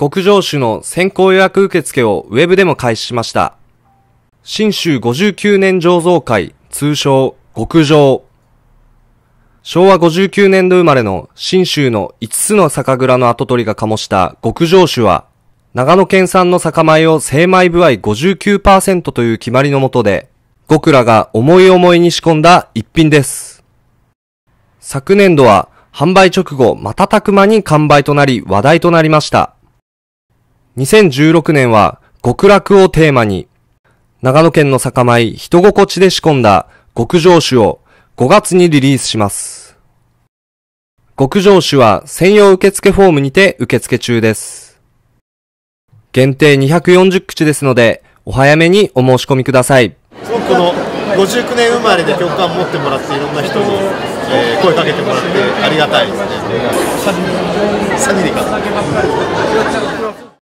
極上酒の先行予約受付をウェブでも開始しました。新州59年醸造会、通称極上。昭和59年度生まれの新州の5つの酒蔵の跡取りが醸した極上酒は、長野県産の酒米を精米部合59%という決まりのもとで、極らが思い思いに仕込んだ一品です。昨年度は販売直後瞬く間に完売となり話題となりました。2016年は極楽をテーマに、長野県の酒米人心地で仕込んだ極上酒を5月にリリースします。極上酒は専用受付フォームにて受付中です。限定240口ですので、お早めにお申し込みください。この59年生まれで共感持ってもらって、いろんな人に、声かけてもらってありがたいですね。